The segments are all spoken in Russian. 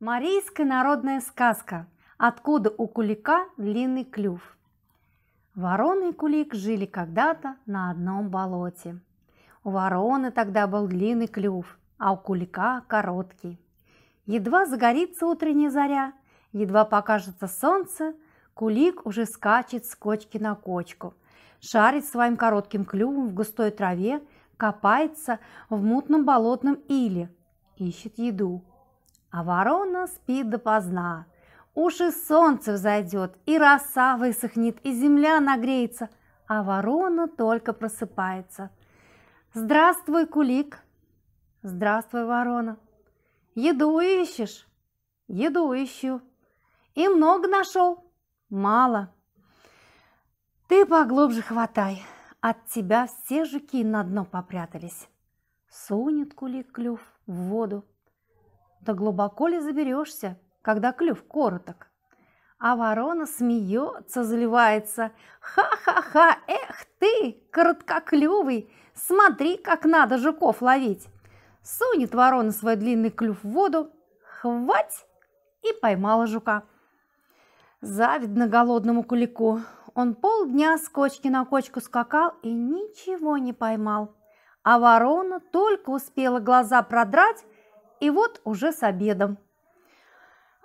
Марийская народная сказка «Откуда у кулика длинный клюв?» Ворона и кулик жили когда-то на одном болоте. У вороны тогда был длинный клюв, а у кулика короткий. Едва загорится утренняя заря, едва покажется солнце, кулик уже скачет с кочки на кочку, шарит своим коротким клювом в густой траве, копается в мутном болотном иле, ищет еду – а ворона спит допоздна. Уж солнце взойдет, и роса высохнет, и земля нагреется, а ворона только просыпается. Здравствуй, кулик. Здравствуй, ворона. Еду ищешь? Еду ищу. И много нашел? Мало. Ты поглубже хватай, от тебя все жуки на дно попрятались. Сунет кулик клюв в воду, то глубоко ли заберешься, когда клюв короток? А ворона смеется, заливается. Ха-ха-ха, эх ты, короткоклювый, смотри, как надо жуков ловить. Сунет ворона свой длинный клюв в воду, хвать, и поймала жука. Завидно голодному кулику. Он полдня с кочки на кочку скакал и ничего не поймал. А ворона только успела глаза продрать, и вот уже с обедом.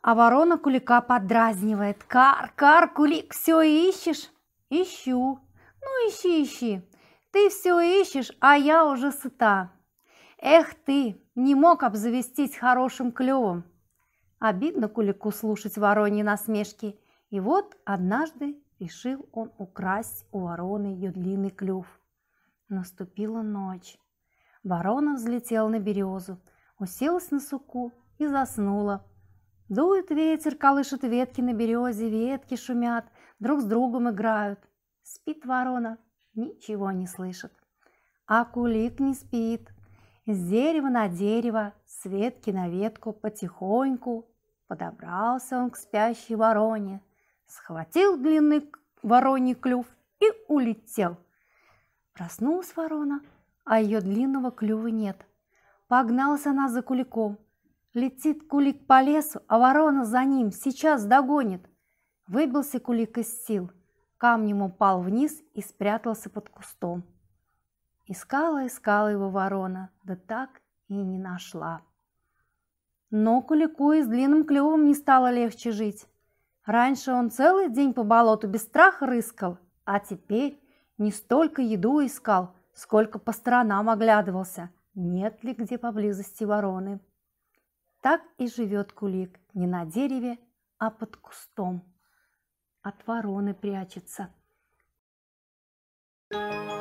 А ворона кулика подразнивает. Кар, кар, кулик, все ищешь? Ищу. Ну ищи, ищи. Ты все ищешь, а я уже сыта. Эх ты, не мог обзавестись хорошим клювом. Обидно кулику слушать вороньи насмешки. И вот однажды решил он украсть у вороны ее длинный клюв. Наступила ночь. Ворона взлетела на березу – уселась на суку и заснула. Дует ветер, колышет ветки на березе, ветки шумят, друг с другом играют. Спит ворона, ничего не слышит. А кулик не спит. С дерева на дерево, с ветки на ветку, потихоньку подобрался он к спящей вороне, схватил длинный вороний клюв и улетел. Проснулась ворона, а ее длинного клюва нет – Погнался она за куликом. Летит кулик по лесу, а ворона за ним, сейчас догонит. Выбился кулик из сил, камнем упал вниз и спрятался под кустом. Искала, искала его ворона, да так и не нашла. Но кулику и с длинным клювом не стало легче жить. Раньше он целый день по болоту без страха рыскал, а теперь не столько еду искал, сколько по сторонам оглядывался – нет ли где поблизости вороны. Так и живет кулик, не на дереве, а под кустом. От вороны прячется. thank you